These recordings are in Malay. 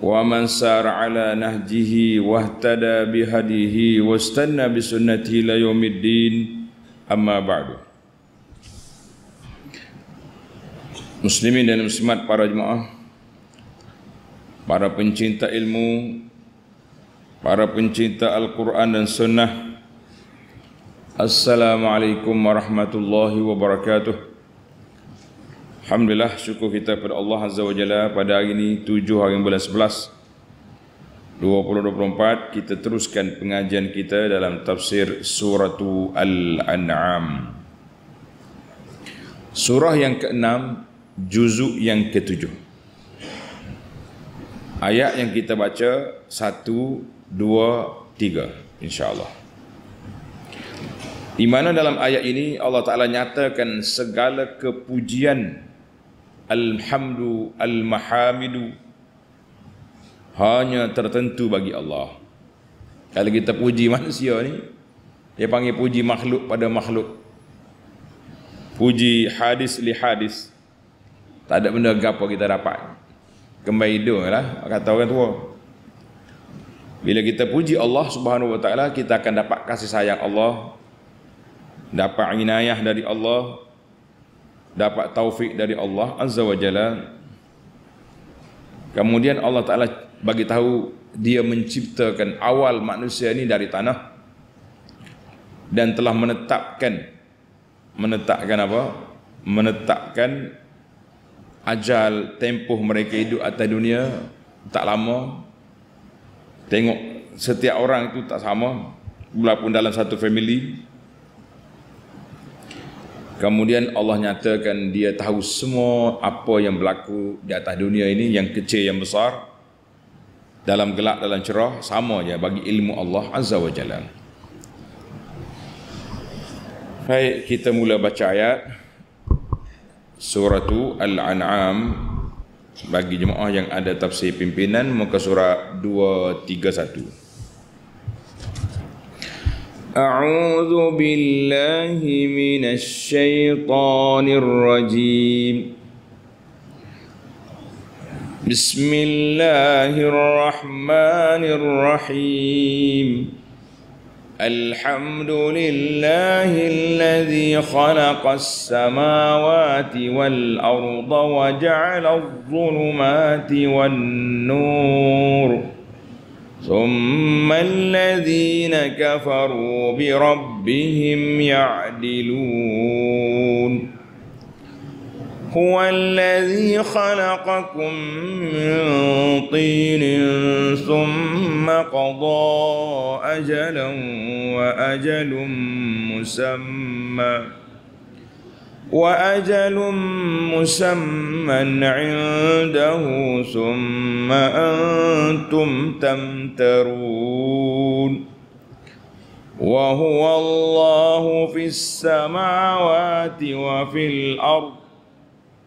ومن سار على نهجه واهتدى بهديه واستنى بسنته الى يوم الدين اما بعد Muslimin dan muslimat para jemaah Para pencinta ilmu Para pencinta Al-Quran dan Sunnah Assalamualaikum warahmatullahi wabarakatuh Alhamdulillah syukur kita kepada Allah Azza wa Jalla pada hari ini 7 hari bulan 11 2024 kita teruskan pengajian kita dalam tafsir surah Al-An'am. Surah yang ke-6 juzuk yang ke-7. Ayat yang kita baca 1 2 3 insya-Allah. Di mana dalam ayat ini Allah Taala nyatakan segala kepujian alhamdu almahamidu hanya tertentu bagi Allah kalau kita puji manusia ni dia panggil puji makhluk pada makhluk puji hadis li hadis tak ada benda gapo kita dapat kembali hidung lah kata orang tua bila kita puji Allah subhanahu wa ta'ala kita akan dapat kasih sayang Allah dapat inayah dari Allah dapat taufik dari Allah Azza wa Jalla. Kemudian Allah Taala bagi tahu dia menciptakan awal manusia ini dari tanah dan telah menetapkan menetapkan apa? Menetapkan ajal tempoh mereka hidup atas dunia tak lama. Tengok setiap orang itu tak sama walaupun dalam satu family Kemudian Allah nyatakan dia tahu semua apa yang berlaku di atas dunia ini yang kecil yang besar dalam gelap dalam cerah sama aja bagi ilmu Allah Azza wa Jalla. Baik, kita mula baca ayat Suratu Al-An'am bagi jemaah yang ada tafsir pimpinan muka surat 231. أعوذ بالله من الشيطان الرجيم بسم الله الرحمن الرحيم الحمد لله الذي خلق السماوات والأرض وجعل الظلمات والنور ثم الذين كفروا بربهم يعدلون هو الذي خلقكم من طين ثم قضى أجلا وأجل مسمى وأجل مسمى عنده ثم أنتم تمترون وهو الله في السماوات وفي الأرض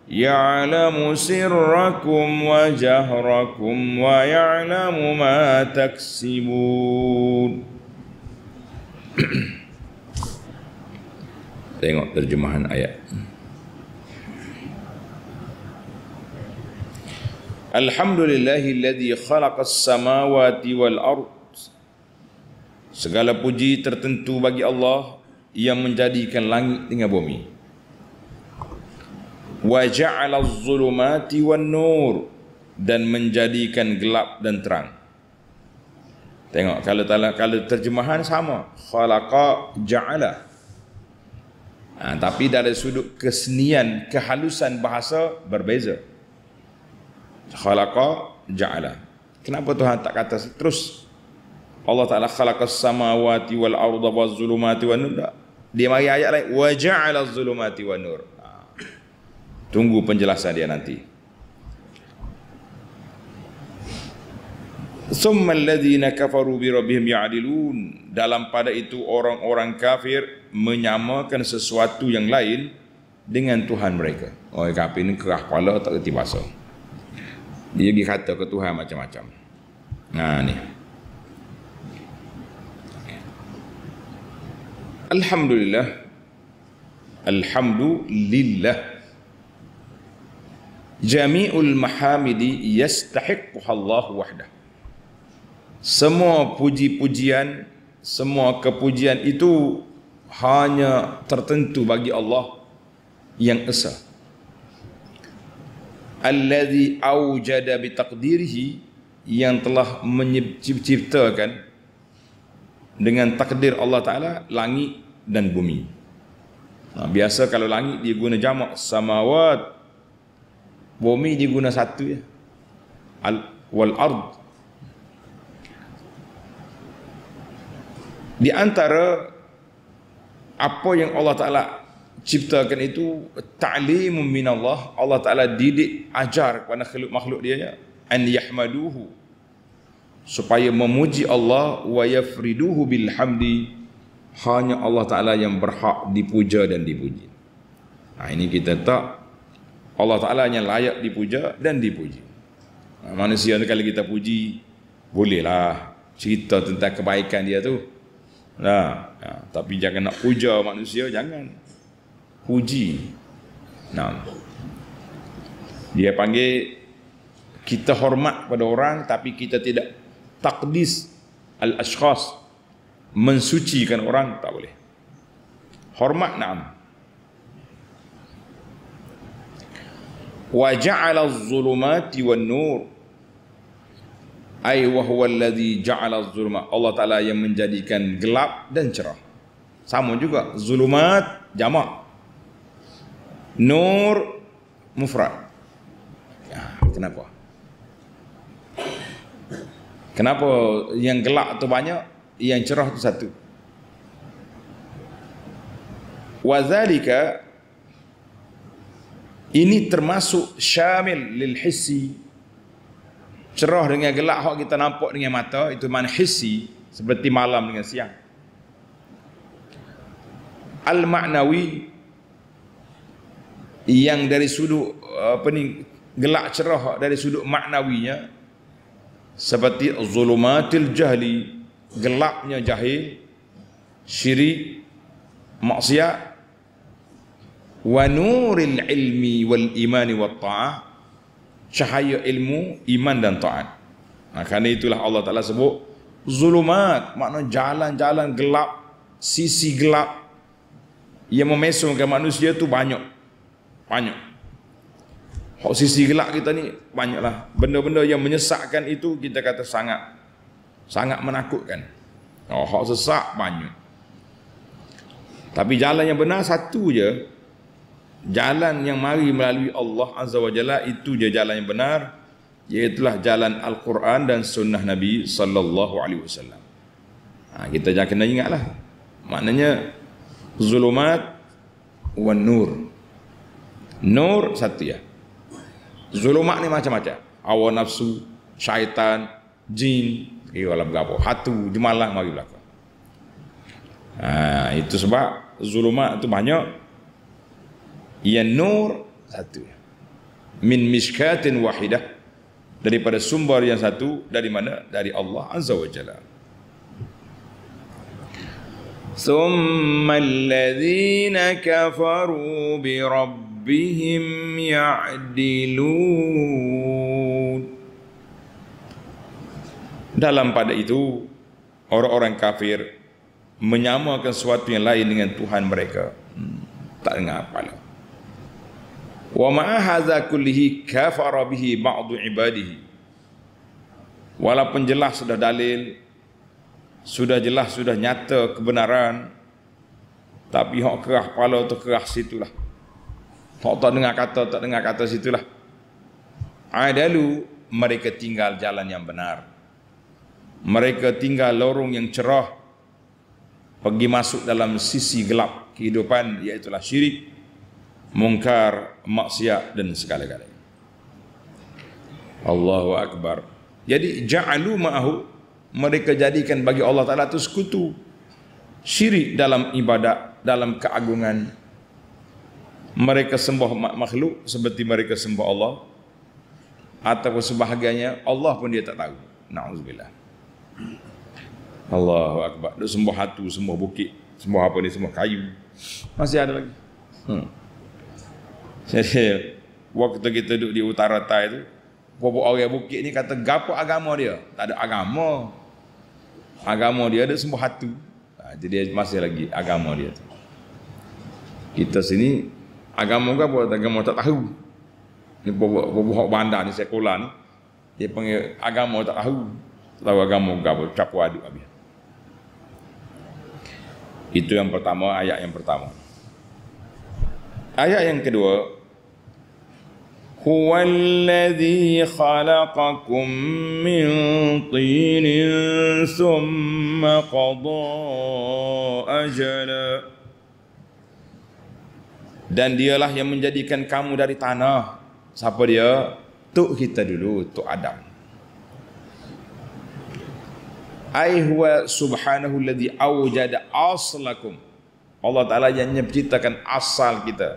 يعلم سركم وجهركم ويعلم ما تكسبون tengok terjemahan ayat Alhamdulillahilladzi khalaqas samawati wal ard Segala puji tertentu bagi Allah yang menjadikan langit dengan bumi. Wa ja'ala adh-dhulumati wan nur dan menjadikan gelap dan terang. Tengok kalau kalau terjemahan sama. Khalaqa ja'ala. Ha, tapi dari sudut kesenian, kehalusan bahasa berbeza. Khalaqa ja'ala. Kenapa Tuhan tak kata terus? Allah Ta'ala khalaqas samawati wal arda wa zulumati wa nur. Dia mari ayat lain. Wa ja'ala zulumati wa nur. Ha. Tunggu penjelasan dia nanti. Summa alladhina kafaru bi rabbihim ya'dilun. Dalam pada itu orang-orang kafir menyamakan sesuatu yang lain dengan Tuhan mereka. Oh, kafir ini kerah kepala tak reti bahasa. Dia pergi kata ke Tuhan macam-macam. Ha ni. Alhamdulillah. Alhamdulillah. Jami'ul mahamidi yastahiqquha Allah wahdahu semua puji-pujian semua kepujian itu hanya tertentu bagi Allah yang esa allazi aujada bi taqdirihi yang telah menciptakan dengan takdir Allah taala langit dan bumi nah, biasa kalau langit dia guna jamak samawat bumi dia guna satu ya al wal ard Di antara apa yang Allah Ta'ala ciptakan itu ta'limun minallah Allah Allah Ta'ala didik ajar kepada makhluk makhluk dia ya an yahmaduhu supaya memuji Allah wa yafriduhu bil-hamdi hanya Allah Ta'ala yang berhak dipuja dan dipuji nah, ini kita tak Allah Ta'ala yang layak dipuja dan dipuji Manusia manusia kalau kita puji bolehlah cerita tentang kebaikan dia tu Nah, ya. Ah, tapi jangan nak puja manusia, jangan. Puji. Nah. Dia panggil kita hormat pada orang tapi kita tidak takdis al-ashkhas mensucikan orang tak boleh. Hormat na'am. Wa ja'ala az-zulumati wan-nur ai wa huwa allazi ja'ala az-zulma Allah Taala yang menjadikan gelap dan cerah sama juga zulumat jamak nur mufrad ya, kenapa kenapa yang gelap tu banyak yang cerah tu satu wa zalika ini termasuk syamil lil hissi cerah dengan gelap hak kita nampak dengan mata itu man hissi seperti malam dengan siang al maknawi yang dari sudut apa ni gelap cerah dari sudut maknawinya seperti zulumatil jahli gelapnya jahil syirik maksiat wa nuril ilmi wal imani wat ta'ah cahaya ilmu, iman dan taat. Nah, kerana itulah Allah Taala sebut zulumat, makna jalan-jalan gelap, sisi gelap yang memesongkan manusia tu banyak. Banyak. Hak sisi gelap kita ni banyaklah. Benda-benda yang menyesakkan itu kita kata sangat sangat menakutkan. Oh, hak sesak banyak. Tapi jalan yang benar satu je, jalan yang mari melalui Allah Azza wa Jalla itu dia jalan yang benar iaitulah jalan Al-Quran dan sunnah Nabi sallallahu alaihi wasallam. Ha, kita jangan kena ingatlah. Maknanya zulumat wan nur. Nur satu ya. Zulumat ni macam-macam. Awal nafsu, syaitan, jin, eh wala hatu, jemalah mari berlaku. Ha, itu sebab zulumat tu banyak Ya nur satu. Min mishkatin wahidah. Daripada sumber yang satu. Dari mana? Dari Allah Azza wa Jalla. ثم الذين كفروا بربهم يعدلون dalam pada itu orang-orang kafir menyamakan sesuatu yang lain dengan Tuhan mereka hmm, tak dengar apa lah wa ma hadza kullihi kafara bihi ba'd ibadihi walaupun jelas sudah dalil sudah jelas sudah nyata kebenaran tapi hok kerah kepala tu kerah situlah hok tak dengar kata tak dengar kata situlah adalu ah, mereka tinggal jalan yang benar mereka tinggal lorong yang cerah pergi masuk dalam sisi gelap kehidupan iaitu lah syirik mungkar, maksiat dan segala-galanya. Allahu akbar. Jadi ja'alu ma'ahu mereka jadikan bagi Allah Taala itu sekutu syirik dalam ibadat, dalam keagungan. Mereka sembah makhluk seperti mereka sembah Allah atau sebahagiannya Allah pun dia tak tahu. Nauzubillah. Allahu akbar. Dia sembah hatu, sembah bukit, sembah apa ni, sembah kayu. Masih ada lagi. Hmm. Jadi waktu kita duduk di utara Thai tu, Bobo orang bukit ni kata gapo agama dia? Tak ada agama. Agama dia ada sembah hatu. Ha, jadi masih lagi agama dia tu. Kita sini agama ke apa? Agama tak tahu. Ni Hok bandar ni sekolah ni. Dia panggil agama tak tahu. Tak tahu agama ke apa? Capu aduk habis. Itu yang pertama, ayat yang pertama. Ayat yang kedua Huwallazi khalaqakum min tinin thumma qada ajala Dan dialah yang menjadikan kamu dari tanah Siapa dia? Tok kita dulu, Tok Adam Ai huwa subhanahu allazi awjada aslakum Allah Ta'ala yang menciptakan asal kita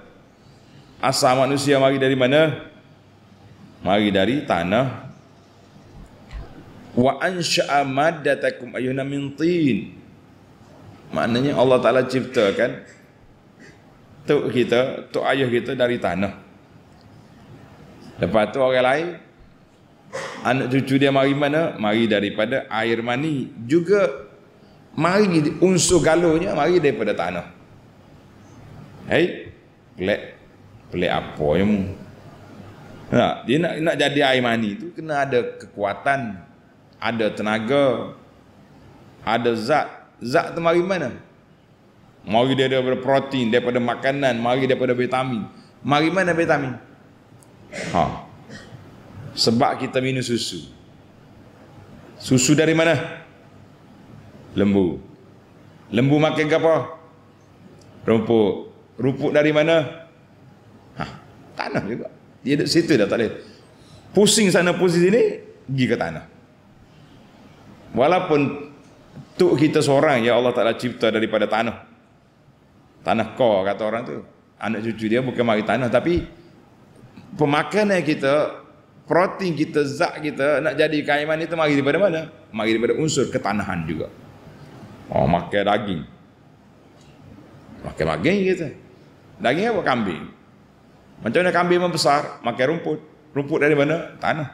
Asal manusia mari dari mana? Mari dari tanah Wa ansha'a maddatakum ayuhna min Maknanya Allah Ta'ala ciptakan Tuk kita, tuk ayuh kita dari tanah Lepas tu orang lain Anak cucu dia mari mana? Mari daripada air mani Juga Mari unsur galurnya mari daripada tanah Hei, pelik. Pelik apa yang mu? Nah, dia nak, nak jadi air mani tu kena ada kekuatan, ada tenaga, ada zat. Zat tu mari mana? Mari dia daripada protein, daripada makanan, mari daripada vitamin. Mari mana vitamin? Ha. Sebab kita minum susu. Susu dari mana? Lembu. Lembu makan ke apa? Rumput. Rupuk dari mana? Ha, tanah juga. Dia duduk situ dah tak boleh. Pusing sana pusing sini, pergi ke tanah. Walaupun tu kita seorang ya Allah Taala cipta daripada tanah. Tanah kau kata orang tu. Anak cucu dia bukan mari tanah tapi pemakanan kita, protein kita, zat kita nak jadi kaiman itu mari daripada mana? Mari daripada unsur ketanahan juga. Oh, makan daging. Makan daging kita. Daging apa? Kambing. Macam mana kambing membesar? Makan rumput. Rumput dari mana? Tanah.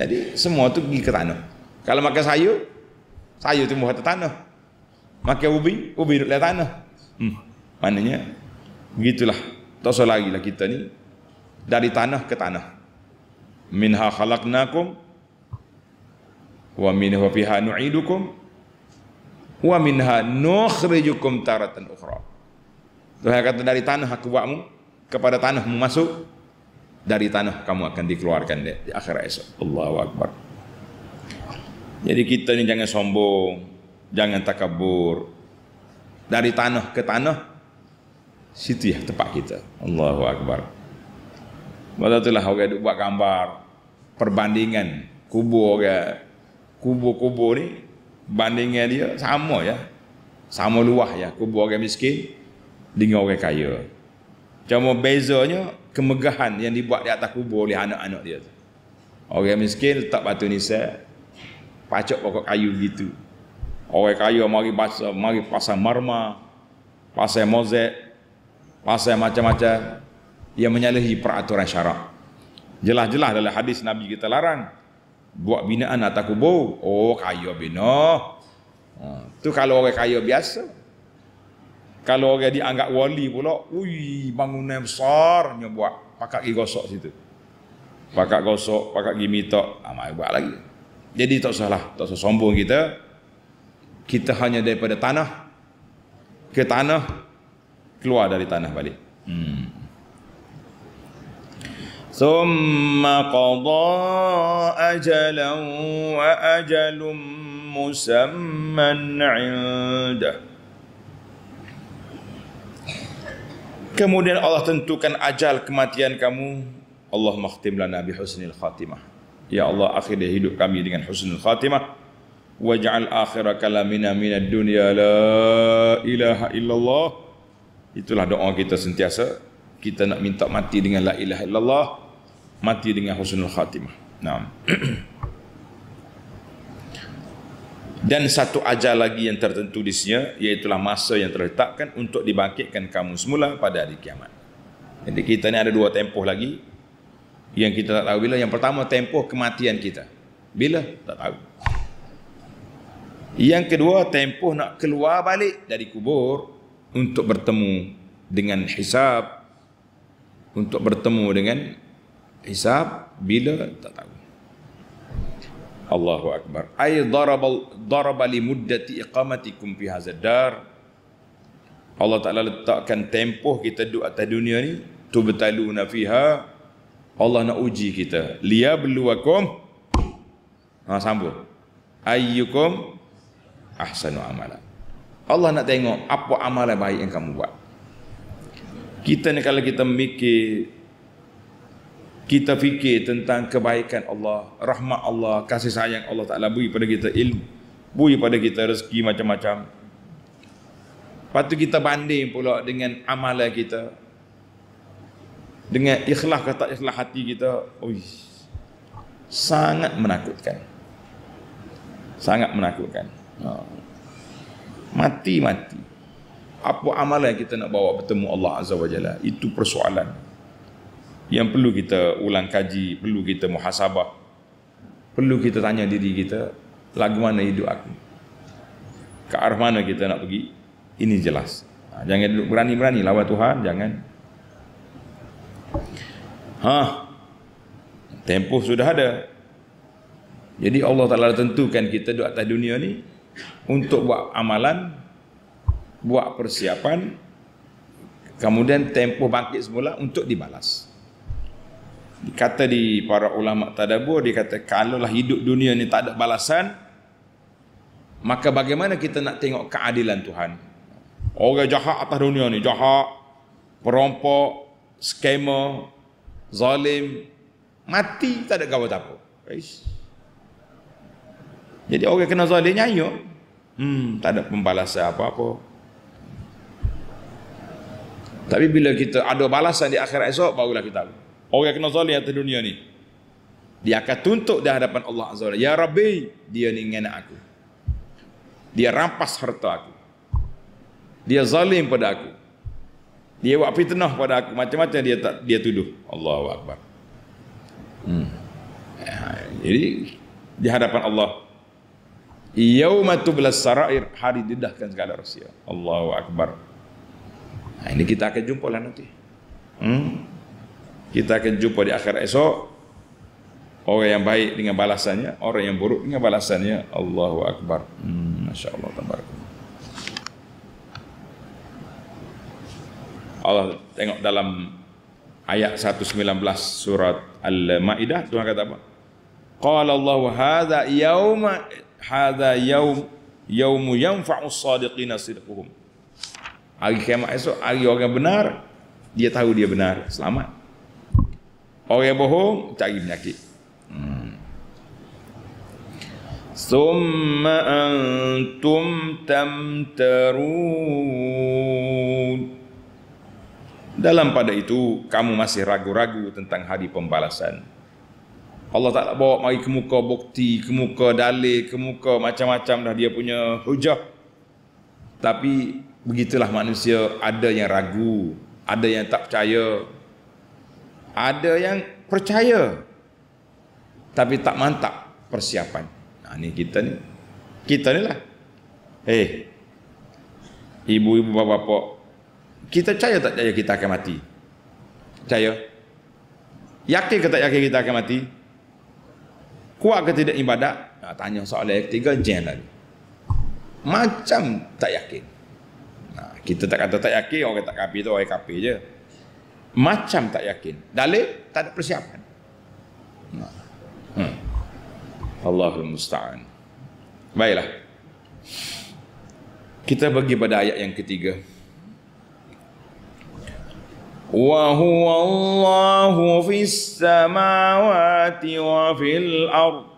Jadi semua tu pergi ke tanah. Kalau makan sayur, sayur tu atas tanah. Makan ubi, ubi duduk tanah. Hmm. Maknanya, begitulah. Tak usah lagi lah kita ni. Dari tanah ke tanah. Minha khalaqnakum wa minha fiha nu'idukum wa minha nukhrijukum taratan ukhra. Tuhan kata dari tanah aku buatmu kepada tanahmu masuk dari tanah kamu akan dikeluarkan dia di akhirat esok. Allahu Akbar. Jadi kita ni jangan sombong, jangan takabur. Dari tanah ke tanah situ ya tempat kita. Allahu Akbar. Bila itulah orang okay, buat gambar perbandingan Kubu orang Kubu Kubu ni bandingnya dia sama ya. Sama luah ya kubur orang miskin dengan orang kaya. Cuma bezanya kemegahan yang dibuat di atas kubur oleh anak-anak dia Orang miskin letak batu nisan, pacak pokok kayu gitu. Orang kaya mari basa, mari pasang marma, pasang mozek, pasang macam-macam yang menyalahi peraturan syarak. Jelas-jelas dalam hadis Nabi kita larang buat binaan atas kubur. Oh, kaya bina. Ha, tu kalau orang kaya biasa, kalau orang dianggap wali pula, ui bangunan besarnya buat. Pakak pergi gosok situ. Pakak gosok, pakak pergi minta, amat ah, buat lagi. Jadi tak salah, tak usah sombong kita. Kita hanya daripada tanah ke tanah, keluar dari tanah balik. Hmm. Qadha قضى wa وأجل مسمى عنده Kemudian Allah tentukan ajal kematian kamu. Allah makhtim lana bi husnil khatimah. Ya Allah akhirnya hidup kami dengan husnul khatimah. Waj'al akhirah kalamina minad dunia la ilaha illallah. Itulah doa kita sentiasa. Kita nak minta mati dengan la ilaha illallah. Mati dengan husnul khatimah. Nah. dan satu ajal lagi yang tertentu di sini iaitu masa yang terletakkan untuk dibangkitkan kamu semula pada hari kiamat. Jadi kita ni ada dua tempoh lagi yang kita tak tahu bila. Yang pertama tempoh kematian kita. Bila? Tak tahu. Yang kedua tempoh nak keluar balik dari kubur untuk bertemu dengan hisab untuk bertemu dengan hisab bila tak tahu. Allahu Akbar. Ay darab darab li muddati iqamatikum fi hadzal dar. Allah Taala letakkan tempoh kita duduk atas dunia ni tu tubtaluna fiha. Allah nak uji kita. Liyabluwakum. Ha sambung. Ayyukum ahsanu amala. Allah nak tengok apa amalan baik yang kamu buat. Kita ni kalau kita mikir kita fikir tentang kebaikan Allah, rahmat Allah, kasih sayang Allah Ta'ala beri pada kita ilmu, beri pada kita rezeki macam-macam. Lepas tu kita banding pula dengan amalan kita, dengan ikhlas kata ikhlas hati kita, ui, sangat menakutkan. Sangat menakutkan. Ha. Mati-mati. Apa amalan kita nak bawa bertemu Allah Azza wa Jalla? Itu persoalan yang perlu kita ulang kaji, perlu kita muhasabah. Perlu kita tanya diri kita, lagu mana hidup aku? Ke arah mana kita nak pergi? Ini jelas. Ha, jangan duduk berani-berani lawan Tuhan, jangan. Ha. Tempoh sudah ada. Jadi Allah Taala tentukan kita duduk atas dunia ni untuk buat amalan, buat persiapan, kemudian tempoh bangkit semula untuk dibalas kata di para ulama tadabbur dia kata lah hidup dunia ni tak ada balasan maka bagaimana kita nak tengok keadilan Tuhan orang jahat atas dunia ni jahat perompak skema zalim mati tak ada gawat apa Eish. jadi orang kena zalim nyanyi hmm tak ada pembalasan apa-apa tapi bila kita ada balasan di akhirat esok barulah kita tahu orang yang kena zalim atas dunia ni dia akan tuntut di hadapan Allah Azza wa Ya Rabbi, dia ni ngena aku. Dia rampas harta aku. Dia zalim pada aku. Dia buat fitnah pada aku. Macam-macam dia tak dia tuduh. Allahu Akbar. Hmm. Ya, jadi, di hadapan Allah. Yawmatu belas sarair hari didahkan segala rahsia. Allahu Akbar. Nah, ini kita akan jumpa lah nanti. Hmm kita akan jumpa di akhir esok orang yang baik dengan balasannya orang yang buruk dengan balasannya Allahu akbar hmm, masyaallah tabarak Allah tengok dalam ayat 119 surat Al-Maidah Tuhan kata apa? Qala Allah hadza yaum hadza yaum yaum yanfa'u sadiqina sidquhum. Hari kiamat esok hari orang benar dia tahu dia benar selamat. Orang yang bohong cari penyakit. Hmm. Summa antum tamtarun. Dalam pada itu kamu masih ragu-ragu tentang hari pembalasan. Allah Ta'ala bawa mari ke muka bukti, ke muka dalil, ke muka macam-macam dah dia punya hujah. Tapi begitulah manusia ada yang ragu, ada yang tak percaya, ada yang percaya tapi tak mantap persiapan nah ini kita ni kita ni lah eh ibu-ibu bapa-bapa kita percaya tak percaya kita akan mati percaya yakin ke tak yakin kita akan mati kuat ke tidak ibadat nah, tanya soalan yang ketiga jen lagi macam tak yakin nah, kita tak kata tak yakin orang kata kapi tu orang kapi je macam tak yakin. Dalil tak ada persiapan. Hmm. Allahul musta'an. Baiklah. Kita bagi pada ayat yang ketiga. Wa huwa Allahu fis samawati wa fil ardh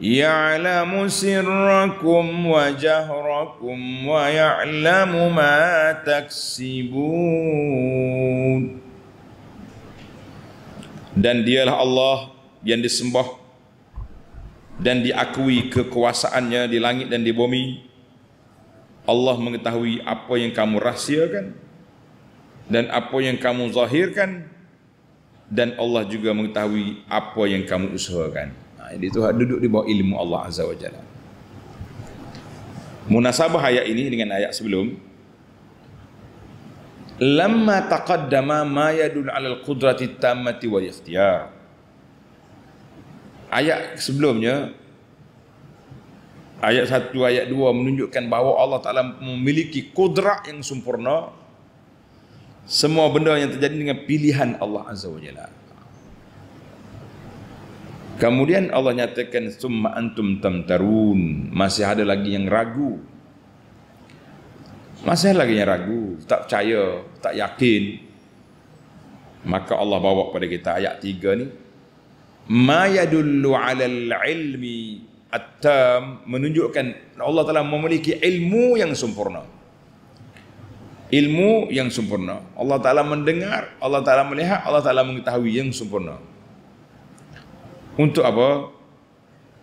يَعْلَمُ سِرَّكُمْ وَجَهْرَكُمْ وَيَعْلَمُ مَا تَكْسِبُونَ Dan dialah Allah yang disembah dan diakui kekuasaannya di langit dan di bumi. Allah mengetahui apa yang kamu rahsiakan dan apa yang kamu zahirkan dan Allah juga mengetahui apa yang kamu usahakan. Ha, jadi itu duduk di bawah ilmu Allah Azza wa Jalla. Munasabah ayat ini dengan ayat sebelum Lama taqaddama ma yadul ala al-qudrati tamati wal ikhtiyar Ayat sebelumnya Ayat satu, ayat dua menunjukkan bahawa Allah Ta'ala memiliki kudrat yang sempurna Semua benda yang terjadi dengan pilihan Allah Azza wa Jalla Kemudian Allah nyatakan summa antum tamtarun. Masih ada lagi yang ragu. Masih ada lagi yang ragu, tak percaya, tak yakin. Maka Allah bawa kepada kita ayat tiga ni. Ma yadullu alal ilmi at-tam menunjukkan Allah telah memiliki ilmu yang sempurna. Ilmu yang sempurna. Allah Taala mendengar, Allah Taala melihat, Allah Taala mengetahui yang sempurna. Untuk apa?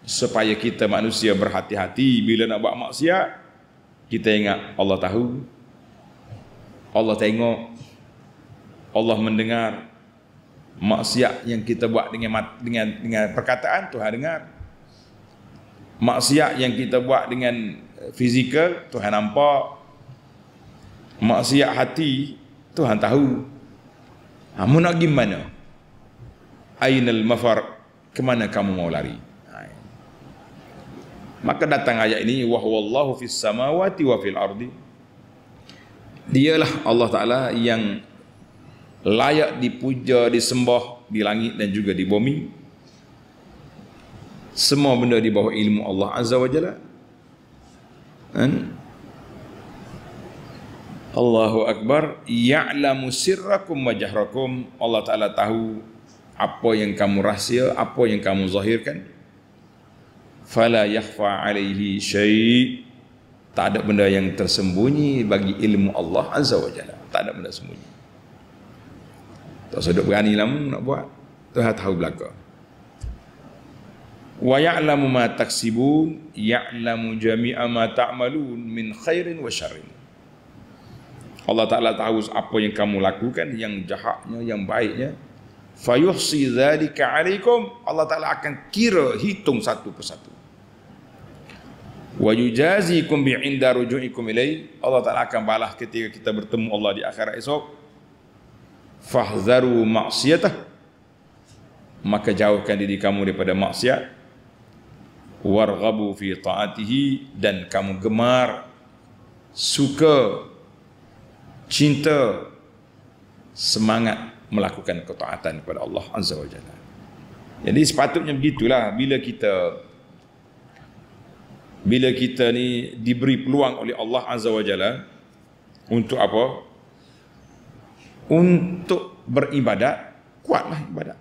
Supaya kita manusia berhati-hati bila nak buat maksiat, kita ingat Allah tahu, Allah tengok, Allah mendengar maksiat yang kita buat dengan dengan dengan perkataan Tuhan dengar. Maksiat yang kita buat dengan eh, fizikal Tuhan nampak. Maksiat hati Tuhan tahu. Amun ha, nak gimana? Ainal mafar kemana kamu mau lari maka datang ayat ini wa huwallahu fis samawati wa fil ardi dialah Allah taala yang layak dipuja disembah di langit dan juga di bumi semua benda di bawah ilmu Allah azza wa jalla dan Allahu akbar ya'lamu sirrakum wa jahrakum Allah taala tahu apa yang kamu rahsia, apa yang kamu zahirkan. Fala yakhfa alaihi syai' Tak ada benda yang tersembunyi bagi ilmu Allah Azza wa Jalla. Tak ada benda sembunyi. Tak sedap berani lah nak buat. Tuhan tahu belakang. Wa ya'lamu ma taksibun ya'lamu jami'a ma ta'malun min khairin wa syarrin. Allah Ta'ala tahu apa yang kamu lakukan, yang jahatnya, yang baiknya, fayuhsi dzalika alaikum Allah taala akan kira hitung satu persatu wa yujazikum bi inda ruju'ikum ilai Allah taala akan balas ketika kita bertemu Allah di akhirat esok fahzaru maksiatah maka jauhkan diri kamu daripada maksiat warghabu fi taatihi dan kamu gemar suka cinta semangat melakukan ketaatan kepada Allah Azza wa Jalla. Jadi sepatutnya begitulah bila kita bila kita ni diberi peluang oleh Allah Azza wa Jalla untuk apa? Untuk beribadat, kuatlah ibadat.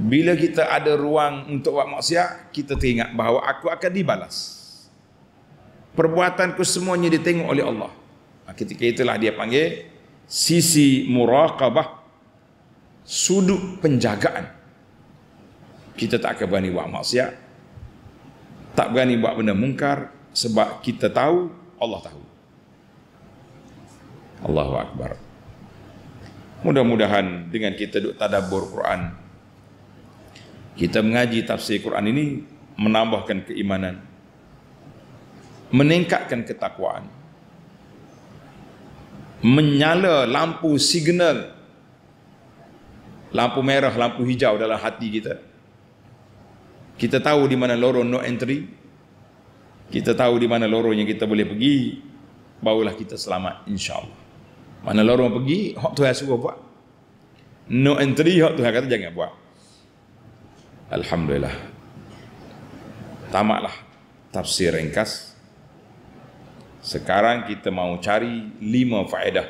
Bila kita ada ruang untuk buat maksiat, kita teringat bahawa aku akan dibalas. Perbuatanku semuanya ditengok oleh Allah. Ha, ketika itulah dia panggil sisi muraqabah sudut penjagaan kita tak akan berani buat maksiat tak berani buat benda mungkar sebab kita tahu Allah tahu Allahu akbar mudah-mudahan dengan kita duk tadabbur Quran kita mengaji tafsir Quran ini menambahkan keimanan meningkatkan ketakwaan menyala lampu signal lampu merah lampu hijau dalam hati kita kita tahu di mana lorong no entry kita tahu di mana lorong yang kita boleh pergi barulah kita selamat insyaallah mana lorong pergi hak tu suruh buat no entry hak tu kata jangan buat alhamdulillah tamatlah tafsir ringkas sekarang kita mau cari lima faedah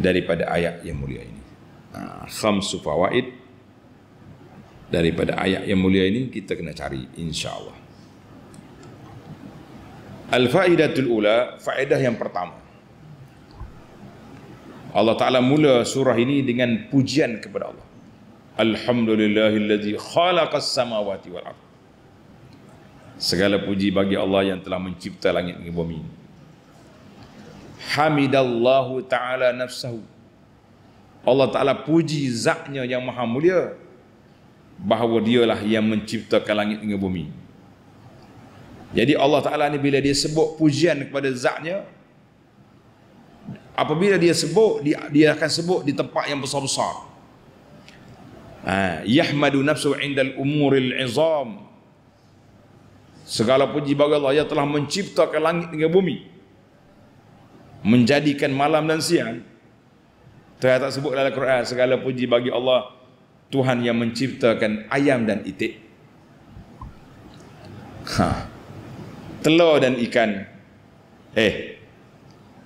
daripada ayat yang mulia ini. Ha, khamsu fawaid daripada ayat yang mulia ini kita kena cari Insyaallah. allah Al-faidatul ula, faedah yang pertama. Allah Ta'ala mula surah ini dengan pujian kepada Allah. Alhamdulillahillazi khalaqas samawati wal ardh. Segala puji bagi Allah yang telah mencipta langit dan bumi. Hamidallahu ta'ala nafsahu. Allah Ta'ala puji zatnya yang maha mulia. Bahawa dialah yang menciptakan langit dan bumi. Jadi Allah Ta'ala ni bila dia sebut pujian kepada zatnya. Apabila dia sebut, dia, dia akan sebut di tempat yang besar-besar. Ha, Yahmadu nafsu indal umuril izam. Segala puji bagi Allah yang telah menciptakan langit dengan bumi. Menjadikan malam dan siang. Saya tak sebut dalam Quran segala puji bagi Allah Tuhan yang menciptakan ayam dan itik. Ha. Telur dan ikan. Eh.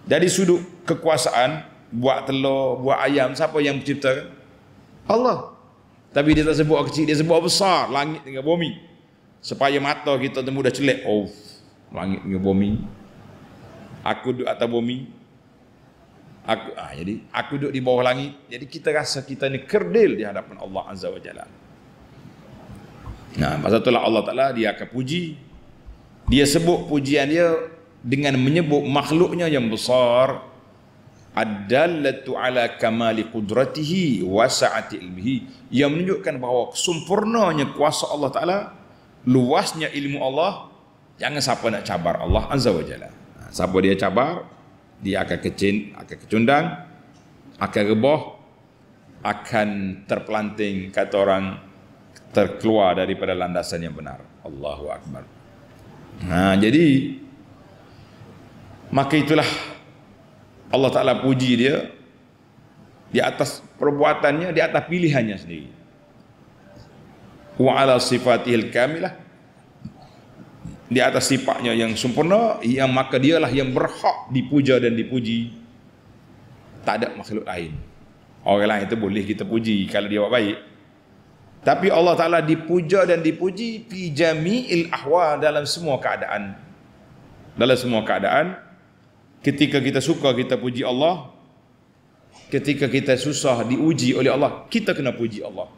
Dari sudut kekuasaan buat telur, buat ayam, siapa yang menciptakan? Allah. Tapi dia tak sebut kecil, dia sebut besar, langit dengan bumi supaya mata kita tu mudah celik oh langit dengan bumi aku duduk atas bumi aku ah jadi aku duduk di bawah langit jadi kita rasa kita ni kerdil di hadapan Allah azza Wajalla. nah pasal itulah Allah taala dia akan puji dia sebut pujian dia dengan menyebut makhluknya yang besar adallatu ala kamali qudratihi wa sa'ati ilmihi yang menunjukkan bahawa sempurnanya kuasa Allah taala luasnya ilmu Allah jangan siapa nak cabar Allah azza wajalla ha, siapa dia cabar dia akan kecin akan kecundang akan reboh akan terpelanting kata orang terkeluar daripada landasan yang benar Allahu akbar nah ha, jadi maka itulah Allah taala puji dia di atas perbuatannya di atas pilihannya sendiri wa ala sifatihil kamilah di atas sifatnya yang sempurna yang maka dialah yang berhak dipuja dan dipuji tak ada makhluk lain orang lain itu boleh kita puji kalau dia buat baik tapi Allah Ta'ala dipuja dan dipuji fi jami'il ahwal dalam semua keadaan dalam semua keadaan ketika kita suka kita puji Allah ketika kita susah diuji oleh Allah kita kena puji Allah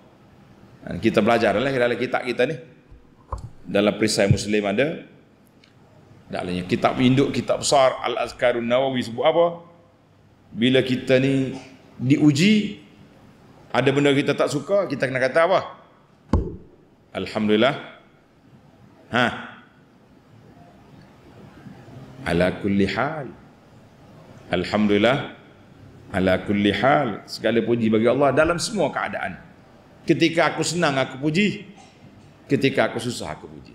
Ha, kita belajar lah dalam kitab kita ni. Dalam perisai Muslim ada. Dalamnya kitab induk, kitab besar, Al-Azkarun Nawawi sebut apa. Bila kita ni diuji, ada benda kita tak suka, kita kena kata apa? Alhamdulillah. Ha. Ala kulli hal. Alhamdulillah. Ala kulli hal. Segala puji bagi Allah dalam semua keadaan. Ketika aku senang aku puji. Ketika aku susah aku puji.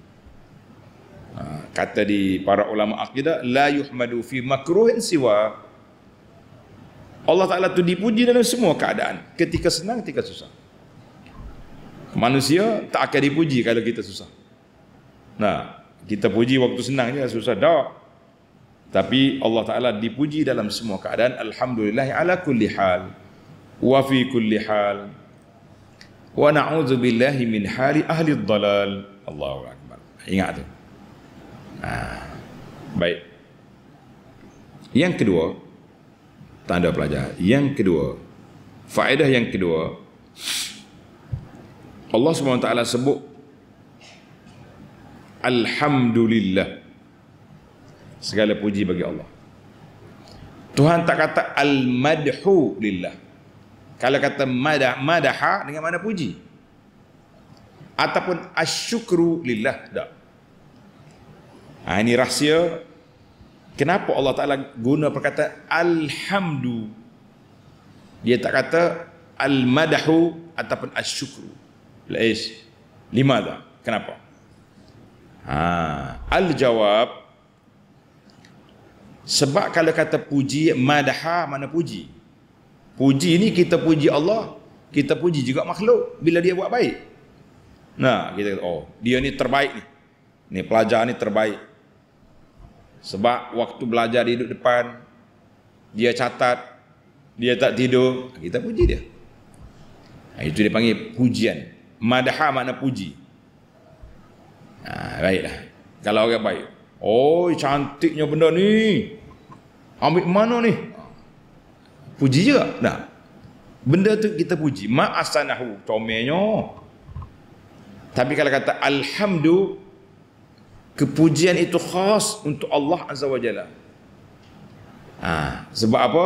Ha, kata di para ulama akidah la yuhmadu fi makruhin siwa Allah Taala tu dipuji dalam semua keadaan, ketika senang, ketika susah. Manusia tak akan dipuji kalau kita susah. Nah, kita puji waktu senang je, susah dah. Tapi Allah Taala dipuji dalam semua keadaan, alhamdulillah ala kulli hal wa fi kulli hal wa na'udzu billahi min hali ahli dhalal Allahu akbar ingat tu nah, ha. baik yang kedua tanda pelajar yang kedua faedah yang kedua Allah SWT sebut Alhamdulillah segala puji bagi Allah Tuhan tak kata al-madhu lillah kalau kata madah madaha dengan mana puji ataupun asyukru lillah tak ha, ini rahsia kenapa Allah Taala guna perkataan alhamdu dia tak kata almadahu ataupun asyukru lais limada kenapa ha al jawab sebab kalau kata puji madaha mana puji Puji ni kita puji Allah, kita puji juga makhluk bila dia buat baik. Nah, kita kata, oh, dia ni terbaik ni. Ni pelajar ni terbaik. Sebab waktu belajar dia duduk depan, dia catat, dia tak tidur, kita puji dia. Nah, itu dipanggil pujian. Madaha makna puji. Nah, baiklah. Kalau orang baik, oh cantiknya benda ni. Ambil mana ni? Puji juga. Nah. Benda tu kita puji. Ma'asanahu. Comelnya. Tapi kalau kata Alhamdu, kepujian itu khas untuk Allah Azza wa Jalla. Ha. Sebab apa?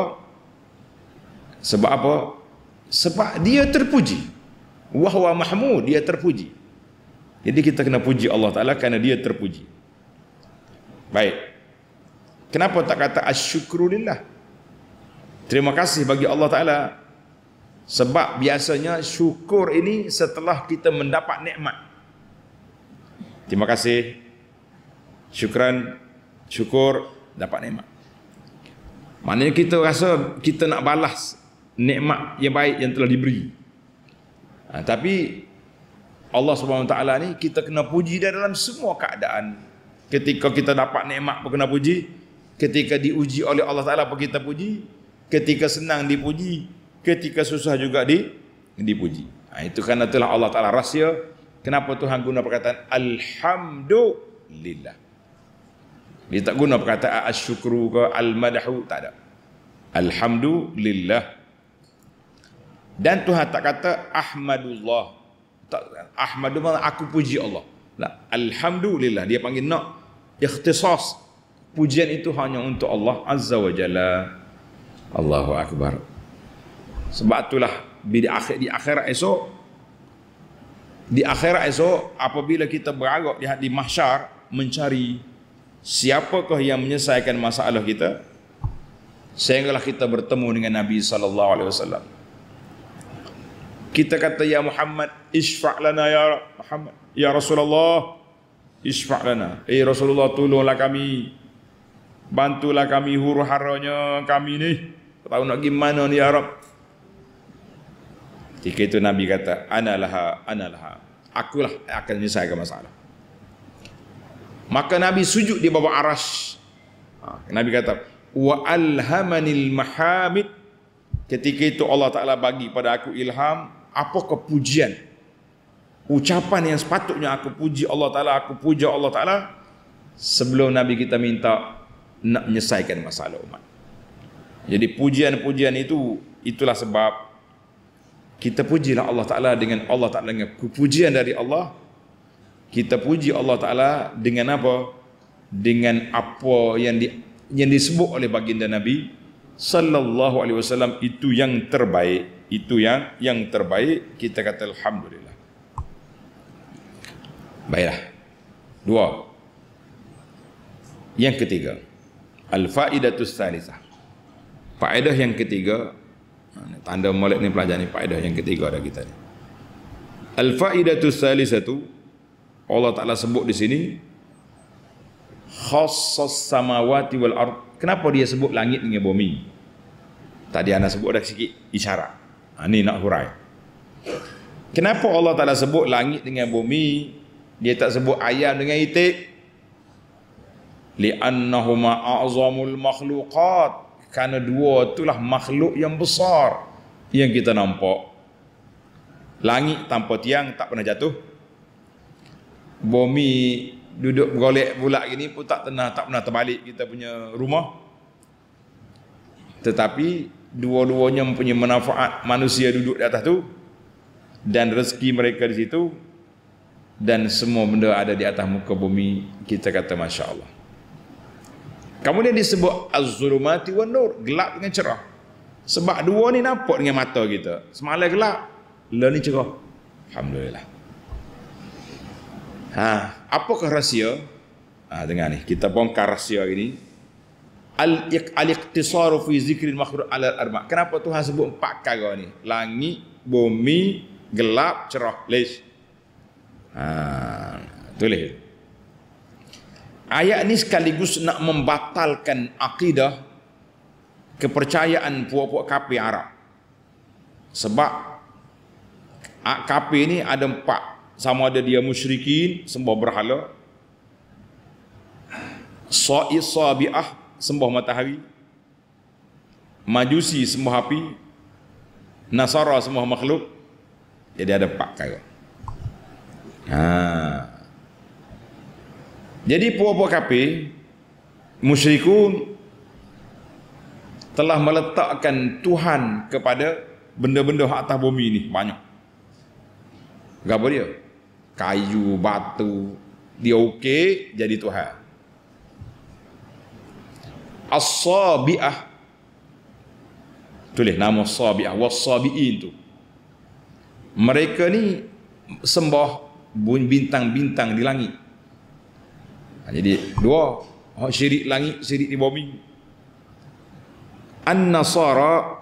Sebab apa? Sebab dia terpuji. Wahwa mahmud, dia terpuji. Jadi kita kena puji Allah Ta'ala kerana dia terpuji. Baik. Kenapa tak kata asyukrulillah? As Terima kasih bagi Allah Ta'ala Sebab biasanya syukur ini setelah kita mendapat nikmat Terima kasih Syukran Syukur dapat nikmat Maknanya kita rasa kita nak balas nikmat yang baik yang telah diberi ha, Tapi Allah Subhanahu Wa Taala ni kita kena puji dia dalam semua keadaan. Ketika kita dapat nikmat pun kena puji, ketika diuji oleh Allah Taala pun kita puji, ketika senang dipuji ketika susah juga di dipuji ha, itu kerana telah Allah Taala rahsia kenapa Tuhan guna perkataan alhamdulillah dia tak guna perkataan asyukru ke almadhu tak ada alhamdulillah dan Tuhan tak kata ahmadullah tak ahmadu aku puji Allah tak. alhamdulillah dia panggil nak ikhtisas pujian itu hanya untuk Allah azza wa jalla Allahu Akbar. Sebab itulah di akhir di akhirat esok di akhirat esok apabila kita berharap di di mahsyar mencari siapakah yang menyelesaikan masalah kita sehinggalah kita bertemu dengan Nabi sallallahu alaihi wasallam. Kita kata ya Muhammad isfa' lana ya Muhammad ya Rasulullah isfa' lana. Eh Rasulullah tolonglah kami. Bantulah kami huru haranya kami ni. Tak tahu nak pergi mana ni Arab. Ya Ketika itu Nabi kata, Analaha, analaha. Akulah yang akan menyelesaikan masalah. Maka Nabi sujud di bawah aras. Ha, Nabi kata, Wa alhamanil mahamid. Ketika itu Allah Ta'ala bagi pada aku ilham. Apa kepujian? Ucapan yang sepatutnya aku puji Allah Ta'ala. Aku puja Allah Ta'ala. Sebelum Nabi kita minta nak menyelesaikan masalah umat. Jadi pujian-pujian itu itulah sebab kita pujilah Allah Taala dengan Allah Taala dengan pujian dari Allah. Kita puji Allah Taala dengan apa? Dengan apa yang di, yang disebut oleh baginda Nabi sallallahu alaihi wasallam itu yang terbaik, itu yang yang terbaik kita kata alhamdulillah. Baiklah. Dua. Yang ketiga. Al-faidatus salisah. Faedah yang ketiga Tanda molek ni pelajar ni Faedah yang ketiga ada kita ni Al-fa'idatu satu, Allah Ta'ala sebut di sini Khassas samawati wal ar. Kenapa dia sebut langit dengan bumi Tadi anda sebut ada sikit isyarat ha, Ini nak hurai Kenapa Allah Ta'ala sebut langit dengan bumi Dia tak sebut ayam dengan itik Li'annahuma a'zamul makhlukat Karena dua itulah makhluk yang besar yang kita nampak. Langit tanpa tiang tak pernah jatuh. Bumi duduk golek bulat gini pun tak pernah tak pernah terbalik kita punya rumah. Tetapi dua-duanya mempunyai manfaat manusia duduk di atas tu dan rezeki mereka di situ dan semua benda ada di atas muka bumi kita kata masya-Allah. Kemudian disebut az-zulumati wan nur, gelap dengan cerah. Sebab dua ni nampak dengan mata kita. Semalam gelap, le ni cerah. Alhamdulillah. Ha, apakah rahsia? Ha, dengar ni, kita bongkar rahsia ini. Al-iqtisaru fi zikri makhruq ala al-arba. Kenapa Tuhan sebut empat perkara ni? Langit, bumi, gelap, cerah. Leis. Ha, tulis. Ayat ni sekaligus nak membatalkan akidah kepercayaan puak-puak kapi Arab. Sebab ah, kapi ini ada empat. Sama ada dia musyrikin, sembah berhala. Sa'i sabi'ah, sembah matahari. Majusi, sembah api. Nasara, sembah makhluk. Jadi ada empat kaya. Haa. Ah. Jadi puak-puak kapi musyrikun telah meletakkan Tuhan kepada benda-benda hak atas bumi ni banyak. Gapo dia? Kayu, batu, dia okey jadi Tuhan. As-sabi'ah Tulis nama sabi'ah Was-sabi'in tu Mereka ni Sembah bintang-bintang di langit Ha, jadi dua ha, syirik langit, syirik di bumi. An-Nasara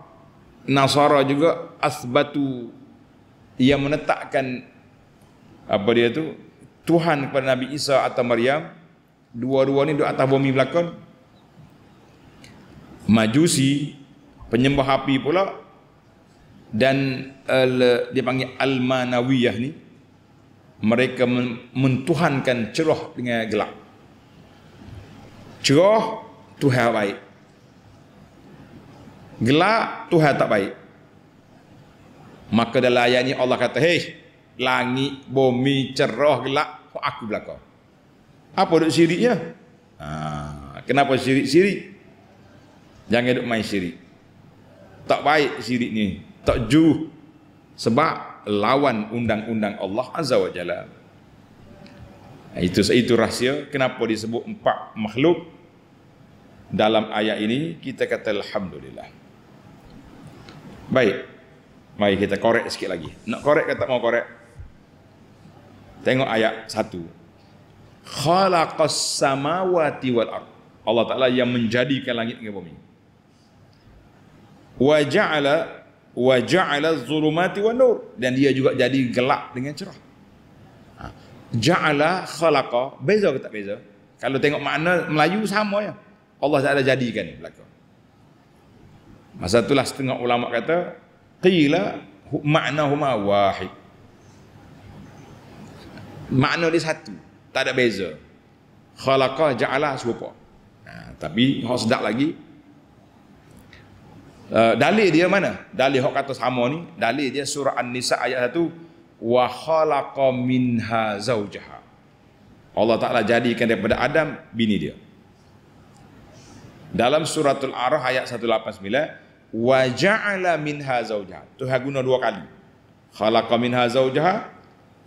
Nasara juga asbatu yang menetapkan apa dia tu Tuhan kepada Nabi Isa atau Maryam dua-dua ni duduk atas bumi belakang Majusi penyembah api pula dan al, dia panggil Al-Manawiyah ni mereka mentuhankan ceroh dengan gelap Cerah Tuhan baik Gelap Tuhan tak baik Maka dalam ayat ni Allah kata Hei Langit Bumi Cerah Gelap Aku belakang Apa duk siriknya ha, Kenapa sirik-sirik Jangan duk main sirik Tak baik sirik ni Tak juh Sebab Lawan undang-undang Allah Azza wa Jalla ha, itu itu rahsia kenapa disebut empat makhluk dalam ayat ini kita kata alhamdulillah. Baik. Mari kita korek sikit lagi. Nak korek ke tak mau korek? Tengok ayat satu. Khalaqas samawati wal ard. Allah Taala yang menjadikan langit dan bumi. Wa ja'ala wa ja'ala dhulumati wan nur dan dia juga jadi gelap dengan cerah. Ha. Ja'ala khalaqa beza ke tak beza? Kalau tengok makna Melayu sama ya. Allah Taala jadikan berlaku. Masa itulah setengah ulama kata qila makna huma wahid. Makna dia satu, tak ada beza. Khalaqa ja'ala serupa. Nah, ha, tapi hak sedap lagi uh, dalil dia mana? Dalil hok kata sama ni, dalil dia surah An-Nisa ayat satu wa khalaqa minha zaujaha. Allah Taala jadikan daripada Adam bini dia dalam suratul araf ayat 189 wa ja'ala minha zaujaha Tuhan guna dua kali khalaqa minha zaujaha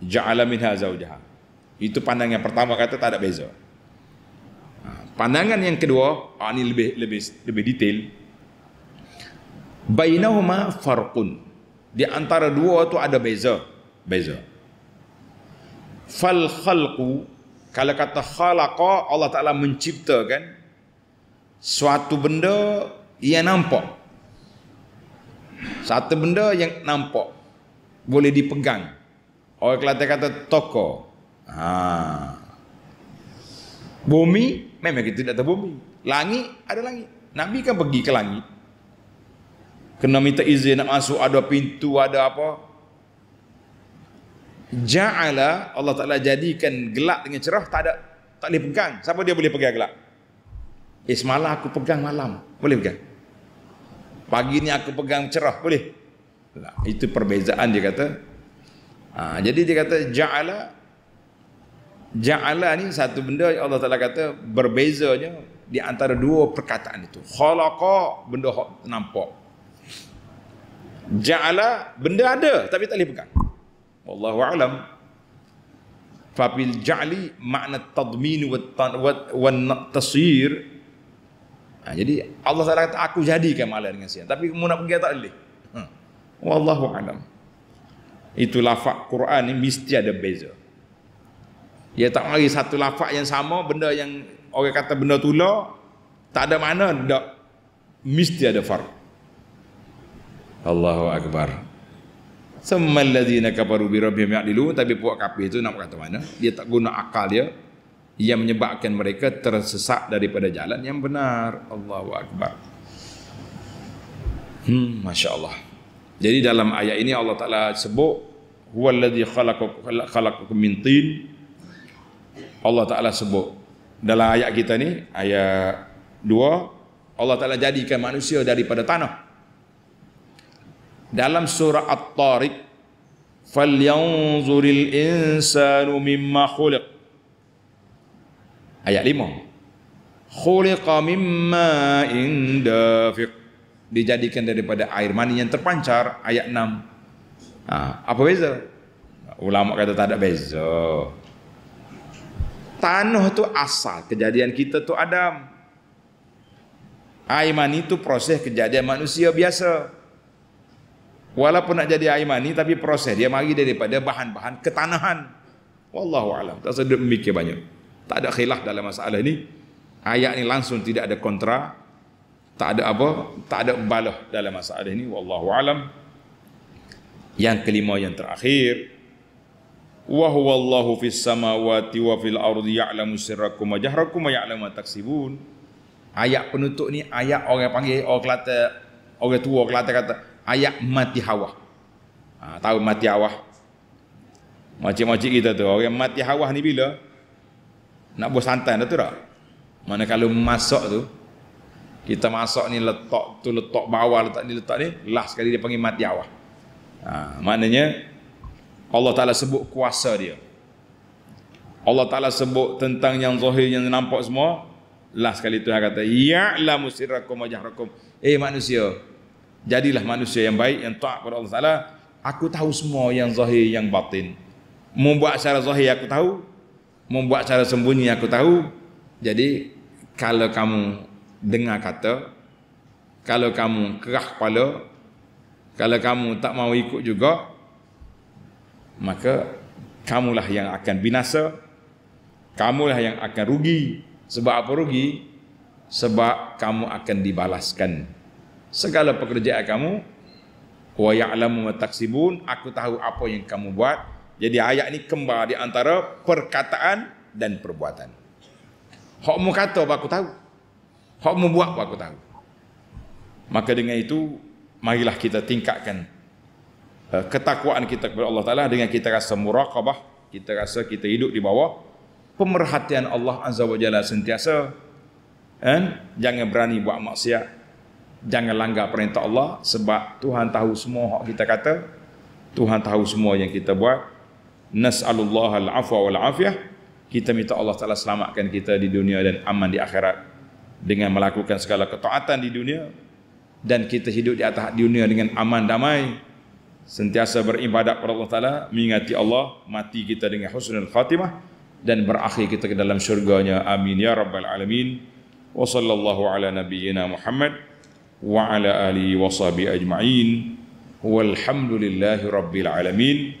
ja'ala minha zaujaha itu pandangan yang pertama kata tak ada beza ha, pandangan yang kedua ini ha, lebih lebih lebih detail bainahuma farqun di antara dua tu ada beza beza fal khalqu kalau kata khalaqa Allah Taala menciptakan kan suatu benda yang nampak satu benda yang nampak boleh dipegang orang Kelantan kata toko ha. bumi memang kita tidak tahu bumi langit ada langit Nabi kan pergi ke langit kena minta izin nak masuk ada pintu ada apa ja'ala Allah Ta'ala jadikan gelap dengan cerah tak ada tak boleh pegang siapa dia boleh pegang gelap Eh semalam aku pegang malam. Boleh pegang? Pagi ni aku pegang cerah. Boleh? Nah, itu perbezaan dia kata. Ha, jadi dia kata ja'ala. Ja'ala ni satu benda yang Allah Ta'ala kata berbezanya di antara dua perkataan itu. Khalaqa benda nampak. Ja'ala benda ada tapi tak boleh pegang. Wallahu Fabil ja'li makna tadmin wa tasir Ha, jadi Allah Taala kata aku jadikan malam dengan siang. Tapi kamu nak pergi tak boleh. Hmm. Ha. Wallahu alam. Itu lafaz Quran ni mesti ada beza. Ya tak mari satu lafaz yang sama benda yang orang kata benda tula tak ada mana tak mesti ada farq. Allahu akbar. Semua yang kafaru bi rabbihim ya'dilu tapi puak kafir itu nak kata mana? Dia tak guna akal dia, yang menyebabkan mereka tersesat daripada jalan yang benar. Allahu akbar. Hmm, masya-Allah. Jadi dalam ayat ini Allah Taala sebut huwallazi khalaqakum min tin. Allah Taala sebut dalam ayat kita ni ayat dua Allah Taala jadikan manusia daripada tanah. Dalam surah At-Tariq falyanzuril insanu mimma khuliq ayat lima, khuliqa mimma indafiq dijadikan daripada air mani yang terpancar ayat enam, ha, apa beza ulama kata tak ada beza tanah tu asal kejadian kita tu Adam air mani tu proses kejadian manusia biasa walaupun nak jadi air mani tapi proses dia mari daripada bahan-bahan ketanahan wallahu alam tak sedap mikir banyak tak ada khilaf dalam masalah ini. Ayat ini langsung tidak ada kontra. Tak ada apa, tak ada balah dalam masalah ini. Wallahu alam. Yang kelima yang terakhir. Wa huwa Allahu fis samawati wa fil ardi ya'lamu sirrakum wa jahrakum wa ya'lamu taksibun. Ayat penutup ni ayat orang panggil orang Kelantan, orang tua Kelantan kata ayat mati hawa. Ha, tahu mati hawa? Macam-macam kita tu. Orang mati hawa ni bila? Nak buat santai, dah tu tak? Mana kalau masak tu, kita masak ni letak tu, letak bawah, letak ni, letak ni, lah sekali dia panggil mati awal. Ha, maknanya, Allah Ta'ala sebut kuasa dia. Allah Ta'ala sebut tentang yang zahir, yang nampak semua, lah sekali tu dia kata, Ya'lamu sirakum wajahrakum. Eh manusia, jadilah manusia yang baik, yang taat kepada Allah Ta'ala, aku tahu semua yang zahir, yang batin. Membuat secara zahir aku tahu, membuat cara sembunyi aku tahu jadi kalau kamu dengar kata kalau kamu kerah kepala kalau kamu tak mau ikut juga maka kamulah yang akan binasa kamulah yang akan rugi sebab apa rugi sebab kamu akan dibalaskan segala pekerjaan kamu wa ya'lamu wa taksibun aku tahu apa yang kamu buat jadi ayat ni kembar di antara perkataan dan perbuatan. Hak mu kata apa aku tahu. Hak mu buat apa aku tahu. Maka dengan itu marilah kita tingkatkan eh, ketakwaan kita kepada Allah Taala dengan kita rasa muraqabah, kita rasa kita hidup di bawah pemerhatian Allah Azza wa Jalla sentiasa. Kan? Jangan berani buat maksiat. Jangan langgar perintah Allah sebab Tuhan tahu semua hak kita kata. Tuhan tahu semua yang kita buat nas'alullah al-afwa wal-afiyah kita minta Allah Ta'ala selamatkan kita di dunia dan aman di akhirat dengan melakukan segala ketaatan di dunia dan kita hidup di atas dunia dengan aman damai sentiasa beribadat kepada Allah Ta'ala mengingati Allah mati kita dengan husnul khatimah dan berakhir kita ke dalam syurganya amin ya rabbal alamin wa sallallahu ala nabiyyina muhammad wa ala alihi wa sahbihi ajma'in walhamdulillahi rabbil alamin